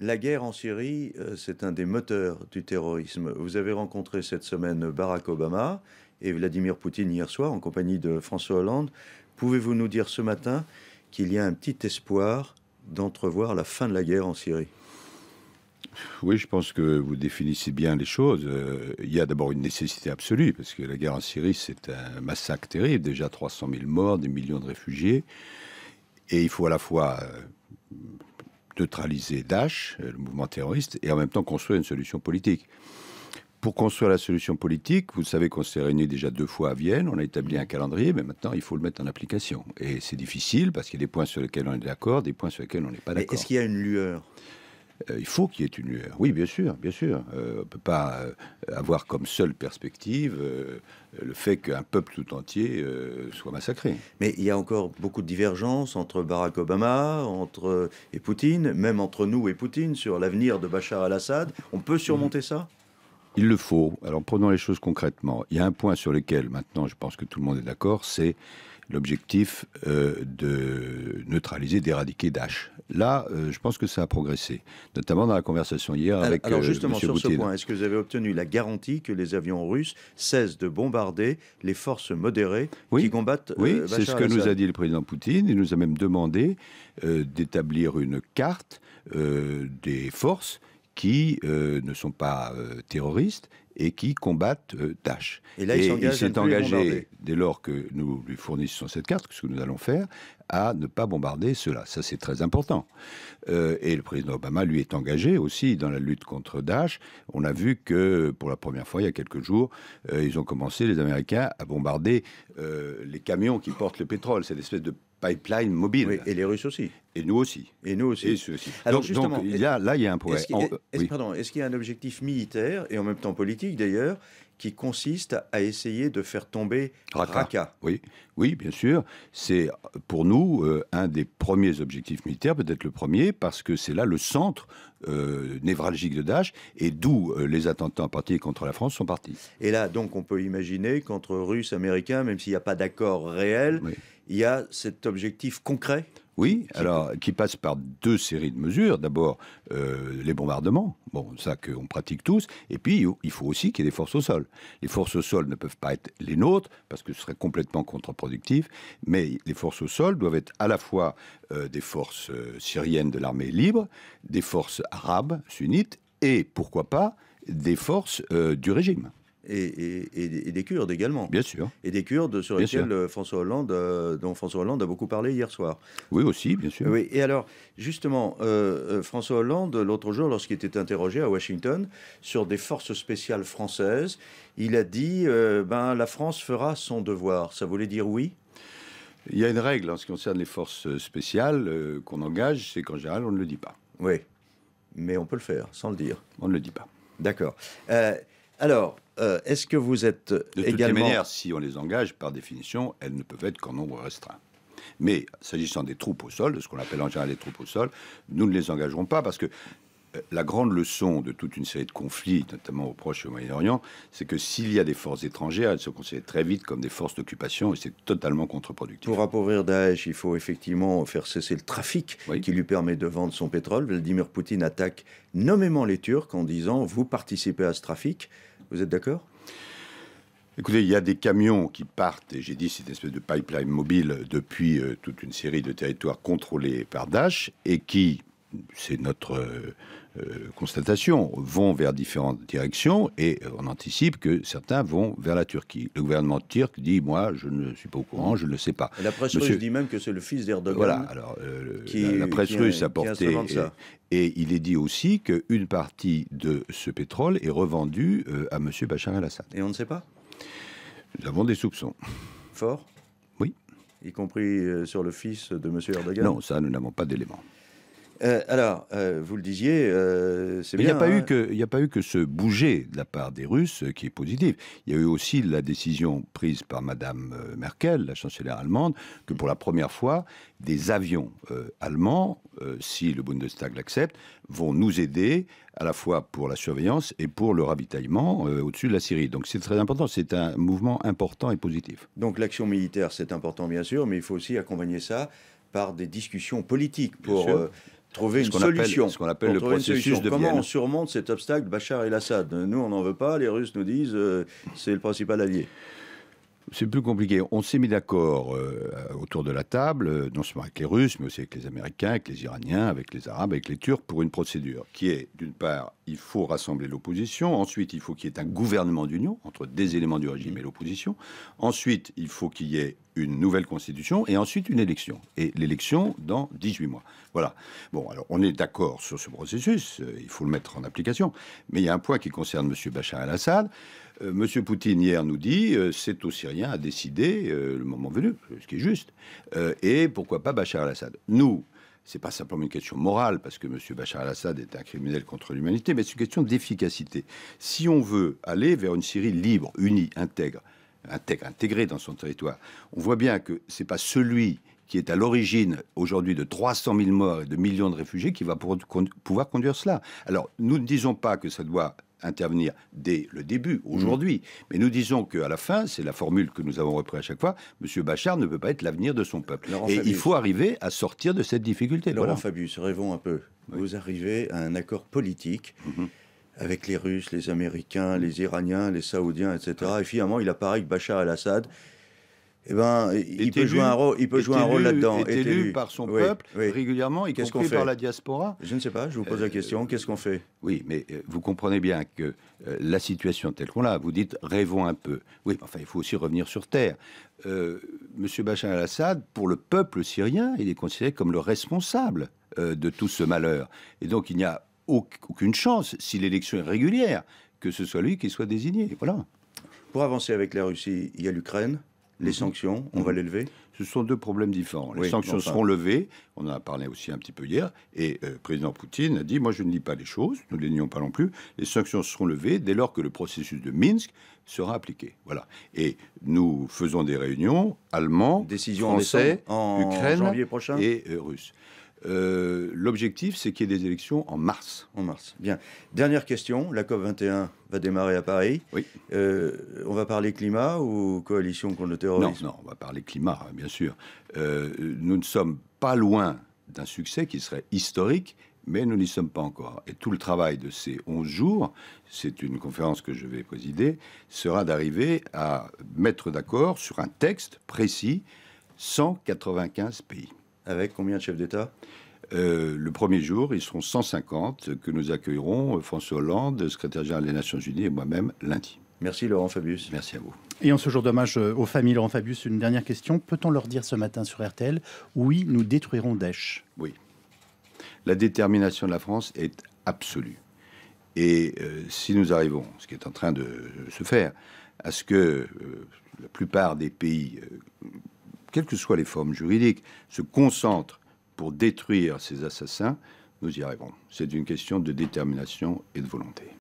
La guerre en Syrie, euh, c'est un des moteurs du terrorisme. Vous avez rencontré cette semaine Barack Obama et Vladimir Poutine hier soir en compagnie de François Hollande. Pouvez-vous nous dire ce matin qu'il y a un petit espoir d'entrevoir la fin de la guerre en Syrie oui, je pense que vous définissez bien les choses. Euh, il y a d'abord une nécessité absolue, parce que la guerre en Syrie, c'est un massacre terrible, déjà 300 000 morts, des millions de réfugiés. Et il faut à la fois euh, neutraliser Daesh, euh, le mouvement terroriste, et en même temps construire une solution politique. Pour construire la solution politique, vous savez qu'on s'est réunis déjà deux fois à Vienne, on a établi un calendrier, mais maintenant il faut le mettre en application. Et c'est difficile parce qu'il y a des points sur lesquels on est d'accord, des points sur lesquels on n'est pas d'accord. Est-ce qu'il y a une lueur euh, il faut qu'il y ait une lueur. Oui, bien sûr, bien sûr. Euh, on ne peut pas euh, avoir comme seule perspective le fait qu'un peuple tout entier soit massacré. Mais il y a encore beaucoup de divergences entre Barack Obama entre, et Poutine, même entre nous et Poutine, sur l'avenir de Bachar al-Assad. On peut surmonter mm. ça il le faut. Alors prenons les choses concrètement. Il y a un point sur lequel maintenant je pense que tout le monde est d'accord, c'est l'objectif euh, de neutraliser, d'éradiquer Daesh. Là, euh, je pense que ça a progressé, notamment dans la conversation hier avec. Alors euh, justement sur ce point, est-ce que vous avez obtenu la garantie que les avions russes cessent de bombarder les forces modérées qui combattent Oui, c'est ce que nous a dit le président Poutine. Il nous a même demandé d'établir une carte des forces qui euh, ne sont pas euh, terroristes et qui combattent euh, Daesh. Et là, il, s'est engagé, dès lors que nous lui fournissons cette carte, ce que nous allons faire, à ne pas bombarder cela. Ça, c'est très important. et le président Obama, lui, est engagé aussi dans la lutte contre Daesh. On a vu que, pour la première fois, il y a quelques jours, ils ont commencé, les Américains, à bombarder les camions qui portent le pétrole, cette espèce de pipeline mobile. Oui, et les Russes aussi. Et nous aussi. Et nous aussi. Et ceux aussi. Alors donc, justement, donc, il y a, là, il y a un problème. Est-ce qu'il y a un objectif militaire et en même temps politique d'ailleurs qui consiste à essayer de faire tomber Raqqa. Oui, oui, bien sûr. C'est pour nous euh, un des premiers objectifs militaires, peut-être le premier, parce que c'est là le centre euh, névralgique de Daesh et d'où euh, les attentats en contre la France sont partis. Et là, donc, on peut imaginer qu'entre Russes, Américains, même s'il n'y a pas d'accord réel, il y a cet objectif concret oui, alors qui passe par deux séries de mesures. D'abord, euh, les bombardements, bon, ça qu'on pratique tous, et puis il faut aussi qu'il y ait des forces au sol. Les forces au sol ne peuvent pas être les nôtres, parce que ce serait complètement contre-productif, mais les forces au sol doivent être à la fois euh, des forces euh, syriennes de l'armée libre, des forces arabes, sunnites, et pourquoi pas des forces du régime et, des Kurdes également. Bien sûr. Et des Kurdes sur lesquels euh, François Hollande, euh, dont François Hollande a beaucoup parlé hier soir. Oui, aussi, bien sûr. Oui. Et alors, justement, euh, François Hollande, l'autre jour, lorsqu'il était interrogé à Washington sur des forces spéciales françaises, il a dit ben, la France fera son devoir. Ça voulait dire oui Il y a une règle en ce qui concerne les forces spéciales qu'on engage, c'est qu'en général, on ne le dit pas. Oui. Mais on peut le faire sans le dire. On ne le dit pas. D'accord. Alors, euh, est-ce que vous êtes euh, de toutes manière, si on les engage, par définition, elles ne peuvent être qu'en nombre restreint. Mais s'agissant des troupes au sol, de ce qu'on appelle en général les troupes au sol, nous ne les engagerons pas parce que la grande leçon de toute une série de conflits, notamment au Proche et au Moyen-Orient, c'est que s'il y a des forces étrangères, elles se considèrent très vite comme des forces d'occupation et c'est totalement contre-productif. Pour appauvrir Daesh, il faut effectivement faire cesser le trafic qui lui permet de vendre son pétrole. Vladimir Poutine attaque nommément les Turcs en disant Vous participez à ce trafic. Vous êtes d'accord Écoutez, il y a des camions qui partent, et j'ai dit c'est une espèce de pipeline mobile depuis euh, toute une série de territoires contrôlés par Daesh, et qui, c'est notre euh, euh, constatation, vont vers différentes directions et euh, on anticipe que certains vont vers la Turquie. Le gouvernement turc dit Moi, je ne suis pas au courant, je ne le sais pas. la presse russe dit même que c'est le fils d'Erdogan. Voilà, alors qui, la, presse russe a, porté. Et, il est dit aussi qu'une partie de ce pétrole est revendue à M. Bachar el-Assad. Et on ne sait pas Nous avons des soupçons. Fort Oui. Y compris sur le fils de M. Erdogan Non, ça, nous n'avons pas d'éléments. Euh, alors, euh, vous le disiez, euh, c'est bien. Il n'y a, pas eu hein. que, a pas eu que ce bouger de la part des Russes qui est positif. Il y a eu aussi la décision prise par Madame Merkel, la chancelière allemande, que pour la première fois, des avions allemands, si le Bundestag l'accepte, vont nous aider à la fois pour la surveillance et pour le ravitaillement au-dessus de la Syrie. Donc c'est très important, c'est un mouvement important et positif. Donc l'action militaire, c'est important bien sûr, mais il faut aussi accompagner ça par des discussions politiques pour trouver une solution. qu'on appelle le processus de Comment on surmonte cet obstacle Bachar et assad Nous, on n'en veut pas. Les Russes nous disent euh, c'est le principal allié. C'est plus compliqué. On s'est mis d'accord euh, autour de la table, euh, non seulement avec les Russes, mais aussi avec les Américains, avec les Iraniens, avec les Arabes, avec les Turcs, pour une procédure qui est, d'une part, il faut rassembler l'opposition, ensuite il faut qu'il y ait un gouvernement d'union entre des éléments du régime et l'opposition, ensuite il faut qu'il y ait une nouvelle constitution et ensuite une élection. Et l'élection dans 18 mois. Voilà. Bon, alors on est d'accord sur ce processus, euh, il faut le mettre en application. Mais il y a un point qui concerne M. Bachar el-Assad. monsieur M. Poutine hier nous dit euh, c'est aux Syriens à décider euh, le moment venu, ce qui est juste. et pourquoi pas Bachar el-Assad Nous, c'est pas simplement une question morale, parce que M. Bachar al-Assad est un criminel contre l'humanité, mais c'est une question d'efficacité. Si on veut aller vers une Syrie libre, unie, intègre, intégré dans son territoire. On voit bien que ce n'est pas celui qui est à l'origine aujourd'hui de 300 000 morts et de millions de réfugiés qui va pouvoir conduire cela. Alors, nous ne disons pas que ça doit intervenir dès le début, mmh. aujourd'hui. Mais nous disons qu'à la fin, c'est la formule que nous avons repris à chaque fois, M. Bachar ne peut pas être l'avenir de son peuple. et il faut arriver à sortir de cette difficulté. Laurent Fabius, rêvons un peu. Vous arrivez à un accord politique. Mmh avec les Russes, les Américains, mm. les Iraniens, les Saoudiens, etc. Et finalement, il apparaît que Bachar al-Assad, eh ben, il, peut jouer un rôle, il peut jouer un rôle là-dedans. élu, par son peuple régulièrement, et Qu'est-ce qu'on fait par la diaspora. Je ne sais pas, je vous pose la euh, question, qu'est-ce qu'on fait Oui, mais euh, vous comprenez bien que euh, la situation telle qu'on l'a, vous dites rêvons un peu. Oui, enfin, il faut aussi revenir sur Terre. Monsieur Bachar al-Assad, pour le peuple syrien, il est considéré comme le responsable de tout ce malheur. Et donc, il n'y a aucune chance, si l'élection est régulière, que ce soit lui qui soit désigné. Voilà. Pour avancer avec la Russie, il y a l'Ukraine. Les mhm. sanctions, on va mhm. les lever Ce sont deux problèmes différents. Les sanctions seront levées, on en a parlé aussi un petit peu hier, et euh, président Poutine a dit, moi je ne lis pas les choses, nous ne les nions pas non plus, les sanctions seront levées dès lors que le processus de Minsk sera appliqué. Voilà. Et nous faisons des réunions, allemands, Décision français, en, en Ukraine janvier prochain. et euh, russes. Euh, l'objectif, c'est qu'il y ait des élections en mars. En mars, bien. Dernière question, la COP21 va démarrer à Paris. Oui. Euh, on va parler climat ou coalition contre le terrorisme Non, on va parler climat, bien sûr. Euh, nous ne sommes pas loin d'un succès qui serait historique, mais nous n'y sommes pas encore. Et tout le travail de ces 11 jours, c'est une conférence que je vais présider, sera d'arriver à mettre d'accord sur un texte précis 195 pays avec combien de chefs d'État euh, le premier jour, ils seront 150 que nous accueillerons euh, François Hollande, secrétaire général des Nations Unies et moi-même lundi. Merci Laurent Fabius. Merci à vous. Et en ce jour d'hommage euh, aux familles Laurent Fabius, une dernière question. Peut-on leur dire ce matin sur RTL, oui, nous détruirons Daesh Oui. La détermination de la France est absolue. Et si nous arrivons, ce qui est en train de se faire, à ce que la plupart des pays quelles que soient les formes juridiques, se concentrent pour détruire ces assassins, nous y arriverons. C'est une question de détermination et de volonté.